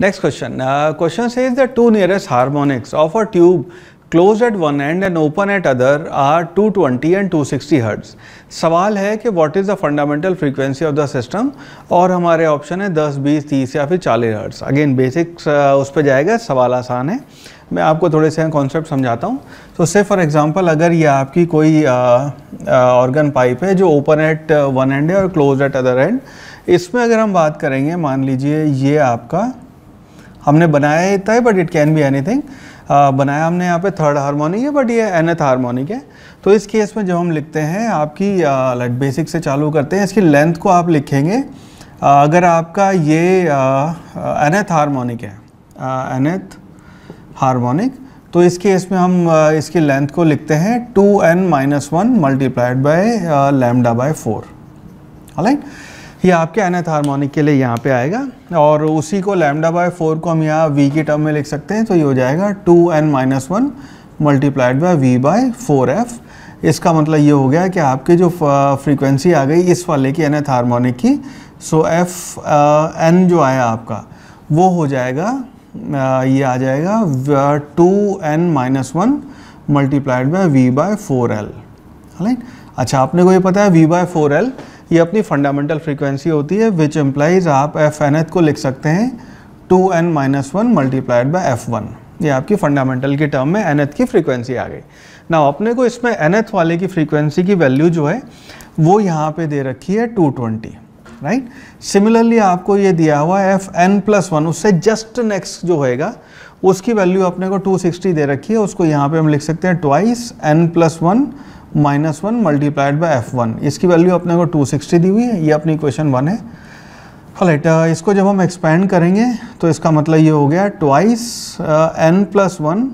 next question question से is the two nearest harmonics of a tube close at one end and open at other are 220 and 260 hertz सवाल है कि what is the fundamental frequency of the system और हमारे option है 10, 20, 30 या फिर 40 hertz again basics उस पर जाएगा सवाल आसान है मैं आपको थोड़े से कॉन्सेप्ट समझाता हूँ तो से फॉर एग्जांपल अगर ये आपकी कोई ऑर्गन uh, पाइप uh, है जो ओपन एट वन एंड है और क्लोज एट अदर एंड इसमें अगर हम बात करेंगे मान लीजिए ये आपका हमने बनाया इतना but it can be anything बनाया हमने यहाँ पे थर्ड हारमोनिक है बट ये एनथ हारमोनिक है तो इस केस में जब हम लिखते हैं आपकी लाइक बेसिक से चालू करते हैं इसकी लेंथ को आप लिखेंगे आ, अगर आपका ये एनथ हारमोनिक है एनथ हारमोनिक तो इस केस में हम आ, इसकी लेंथ को लिखते हैं two n minus one multiplied by lambda by four right ये आपके एथ हारमोनिक के लिए यहाँ पे आएगा और उसी को लैमडा बाय फोर को हम यहाँ वी की टर्म में लिख सकते हैं तो ये हो जाएगा two n minus one multiplied by v by four f इसका मतलब ये हो गया कि आपके जो फ्रीक्वेंसी आ गई इस वाले की एन एथ हारमोनिक की सो एफ एन जो आया आपका वो हो जाएगा ये आ जाएगा two n minus one multiplied by v by four l right अच्छा आपने को ये पता है वी बाय फोर एल ये अपनी फंडामेंटल फ्रीक्वेंसी होती है विच एम्प्लाइज आप एफ एन एथ को लिख सकते हैं two n minus one multiplied by f one ये आपकी फंडामेंटल की टर्म में एन एथ की फ्रीक्वेंसी आ गई ना अपने को इसमें एन एथ वाले की फ्रीक्वेंसी की वैल्यू जो है वो यहाँ पे दे रखी है टू ट्वेंटी राइट सिमिलरली आपको ये दिया हुआ है एफ एन प्लस वन उससे जस्ट नेक्स्ट जो होएगा उसकी वैल्यू अपने को टू सिक्सटी दे रखी है उसको यहाँ पे हम लिख सकते हैं twice n plus one minus one multiplied by f one इसकी वैल्यू अपने को 260 दी हुई है ये अपनी क्वेश्चन वन है राइट uh, इसको जब हम एक्सपेंड करेंगे तो इसका मतलब ये हो गया twice n plus one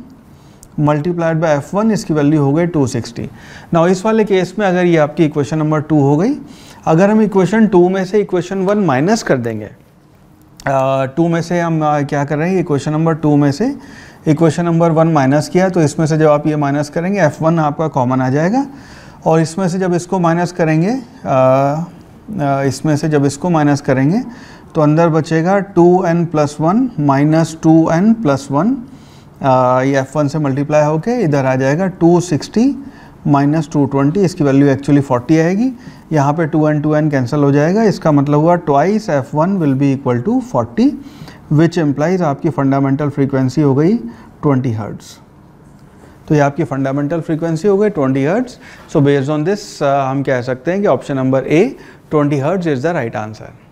multiplied by f one इसकी वैल्यू हो गई 260 ना इस वाले केस में अगर ये आपकी इक्वेशन नंबर टू हो गई अगर हम इक्वेशन टू में से इक्वेशन वन माइनस कर देंगे टू uh, में से हम uh, क्या कर रहे हैं इक्वेशन नंबर टू में से इक्वेशन नंबर वन माइनस किया तो इसमें से जब आप ये माइनस करेंगे एफ वन आपका कॉमन आ जाएगा और इसमें से जब इसको माइनस करेंगे इसमें से जब इसको माइनस करेंगे तो अंदर बचेगा two n plus one minus two n plus one ये एफ वन से मल्टीप्लाई होके इधर आ जाएगा two sixty minus two twenty इसकी वैल्यू एक्चुअली फोर्टी आएगी यहाँ पे two n two n cancel हो जाएगा इसका मतलब हुआ twice f one will be equal to forty which implies आपकी फंडामेंटल फ्रीक्वेंसी हो गई 20 हर्ट्स तो ये आपकी फंडामेंटल फ्रीक्वेंसी हो गई 20 hertz so based on this हम कह सकते हैं कि option number A 20 hertz is the right answer